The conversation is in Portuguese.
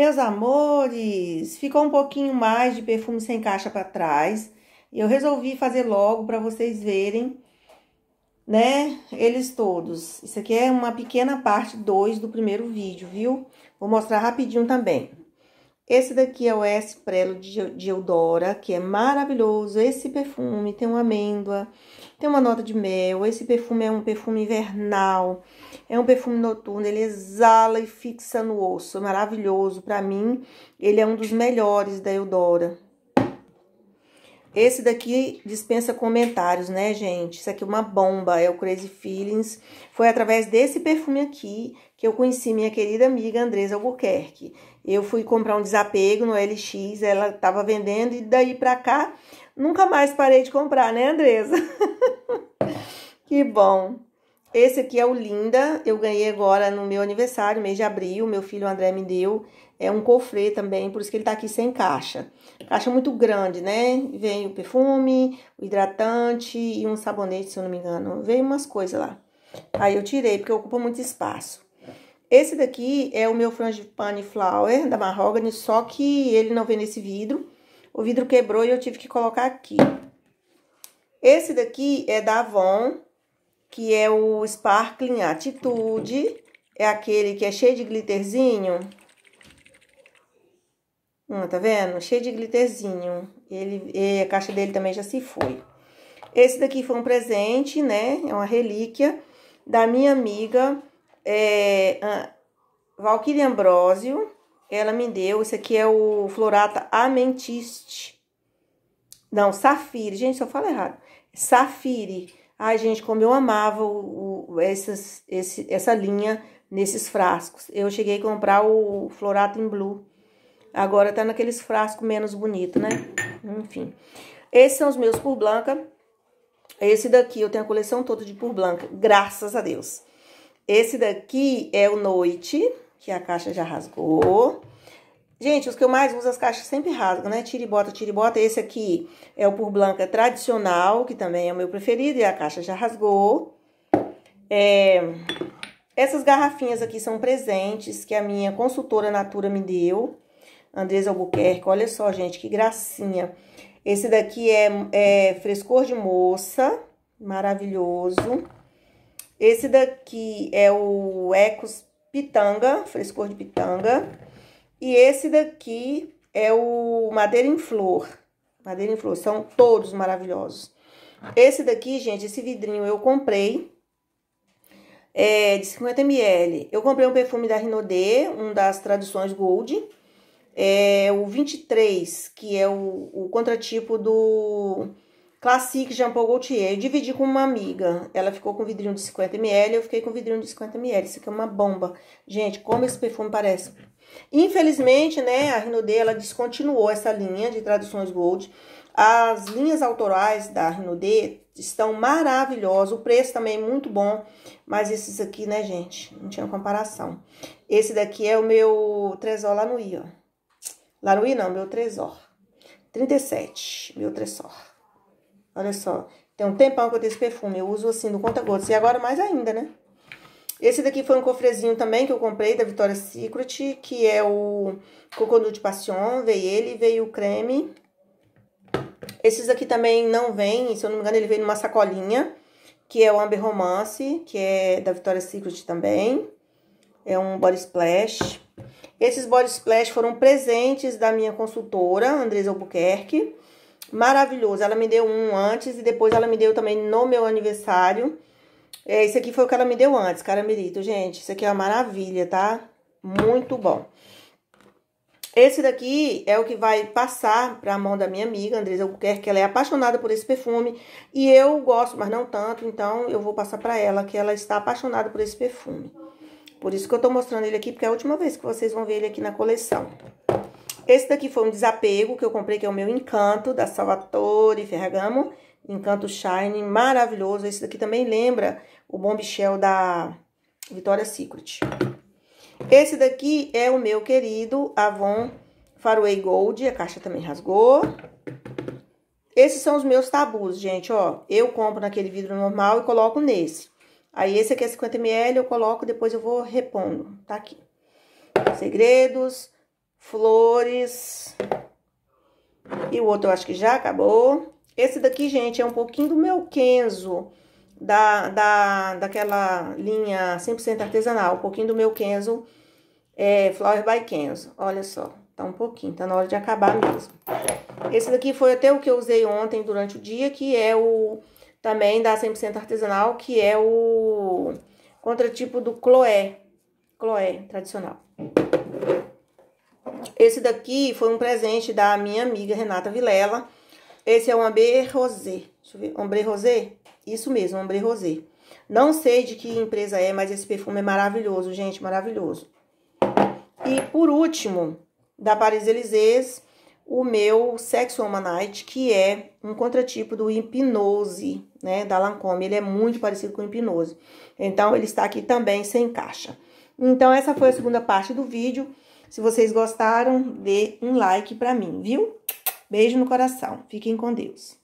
Meus amores, ficou um pouquinho mais de perfume sem caixa para trás. Eu resolvi fazer logo para vocês verem, né, eles todos. Isso aqui é uma pequena parte 2 do primeiro vídeo, viu? Vou mostrar rapidinho também. Esse daqui é o S Prelo de Eudora, que é maravilhoso. Esse perfume tem uma amêndoa, tem uma nota de mel, esse perfume é um perfume invernal, é um perfume noturno, ele exala e fixa no osso, é maravilhoso. Para mim, ele é um dos melhores da Eudora. Esse daqui dispensa comentários, né, gente? Isso aqui é uma bomba, é o Crazy Feelings. Foi através desse perfume aqui que eu conheci minha querida amiga Andresa Albuquerque. Eu fui comprar um desapego no LX, ela estava vendendo e daí pra cá nunca mais parei de comprar, né, Andresa? Que bom! Esse aqui é o Linda, eu ganhei agora no meu aniversário, mês de abril, meu filho André me deu, é um cofre também, por isso que ele tá aqui sem caixa. Caixa muito grande, né? Vem o perfume, o hidratante e um sabonete, se eu não me engano, Vem umas coisas lá. Aí eu tirei, porque ocupa muito espaço. Esse daqui é o meu frangipane flower, da Mahogany, só que ele não vem nesse vidro. O vidro quebrou e eu tive que colocar aqui. Esse daqui é da Avon, que é o Sparkling Atitude. É aquele que é cheio de glitterzinho. Hum, tá vendo? Cheio de glitterzinho. Ele, a caixa dele também já se foi. Esse daqui foi um presente, né? É uma relíquia da minha amiga é, Valkyrie Ambrosio. Ela me deu. Esse aqui é o Florata Amentiste. Não, Safire. Gente, só fala errado. Safire. Ai, gente, como eu amava o, o, essas, esse, essa linha nesses frascos. Eu cheguei a comprar o Florato em Blue. Agora tá naqueles frascos menos bonito, né? Enfim. Esses são os meus por Blanca. Esse daqui, eu tenho a coleção toda de por Blanca, graças a Deus. Esse daqui é o Noite, que a caixa já rasgou. Gente, os que eu mais uso, as caixas sempre rasgam, né? Tira e bota, tira e bota. Esse aqui é o por Blanca é tradicional, que também é o meu preferido, e a caixa já rasgou. É... Essas garrafinhas aqui são presentes que a minha consultora Natura me deu. Andresa Albuquerque, olha só, gente, que gracinha. Esse daqui é, é frescor de moça, maravilhoso. Esse daqui é o Ecos Pitanga, frescor de pitanga. E esse daqui é o Madeira em Flor. Madeira em Flor, são todos maravilhosos. Esse daqui, gente, esse vidrinho eu comprei é, de 50 ml. Eu comprei um perfume da Rinodê, um das traduções Gold. É o 23, que é o, o contratipo do Classique Jean Paul Gaultier. Eu dividi com uma amiga. Ela ficou com vidrinho de 50 ml, eu fiquei com vidrinho de 50 ml. Isso aqui é uma bomba. Gente, como esse perfume parece Infelizmente, né, a Rinode ela descontinuou essa linha de traduções Gold. As linhas autorais da Rinode estão maravilhosas, o preço também é muito bom, mas esses aqui, né, gente, não tinha comparação. Esse daqui é o meu Tresor lá ó. Lá não, meu Tresor. 37, meu Tresor. Olha só, tem um tempão que eu tenho esse perfume, eu uso assim, do conta-gotas, e agora mais ainda, né? Esse daqui foi um cofrezinho também que eu comprei da Vitória Secret, que é o Coconu de Passion, veio ele, veio o creme. Esses daqui também não vem, se eu não me engano, ele veio numa sacolinha, que é o Amber Romance, que é da Vitória Secret também. É um body splash. Esses body splash foram presentes da minha consultora, Andresa Albuquerque. Maravilhoso, ela me deu um antes e depois ela me deu também no meu aniversário é, isso aqui foi o que ela me deu antes, caramelito, gente. Isso aqui é uma maravilha, tá? Muito bom. Esse daqui é o que vai passar para a mão da minha amiga, Andresa Albuquerque, ela é apaixonada por esse perfume. E eu gosto, mas não tanto, então eu vou passar para ela, que ela está apaixonada por esse perfume. Por isso que eu estou mostrando ele aqui, porque é a última vez que vocês vão ver ele aqui na coleção. Esse daqui foi um desapego que eu comprei, que é o meu Encanto, da Salvatore Ferragamo. Encanto Shine, maravilhoso. Esse daqui também lembra o Bombshell da Vitória Secret. Esse daqui é o meu querido Avon Faraway Gold. A caixa também rasgou. Esses são os meus tabus, gente, ó. Eu compro naquele vidro normal e coloco nesse. Aí esse aqui é 50ml, eu coloco, depois eu vou repondo. Tá aqui. Segredos, flores. E o outro eu acho que já acabou. Esse daqui, gente, é um pouquinho do meu Kenzo, da, da, daquela linha 100% artesanal. Um pouquinho do meu Kenzo, é, Flower by Kenzo. Olha só, tá um pouquinho, tá na hora de acabar mesmo. Esse daqui foi até o que eu usei ontem durante o dia, que é o... Também da 100% artesanal, que é o contratipo do Chloé. Chloé, tradicional. Esse daqui foi um presente da minha amiga Renata Vilela, esse é o ombre Rosé. Deixa eu ver. Ombre Rosé? Isso mesmo, Ombre Rosé. Não sei de que empresa é, mas esse perfume é maravilhoso, gente, maravilhoso. E por último, da Paris Elysées, o meu Sex Woman Night, que é um contratipo do Hipnose, né, da Lancôme. Ele é muito parecido com o Hipnose. Então, ele está aqui também sem caixa. Então, essa foi a segunda parte do vídeo. Se vocês gostaram, dê um like pra mim, viu? Beijo no coração. Fiquem com Deus.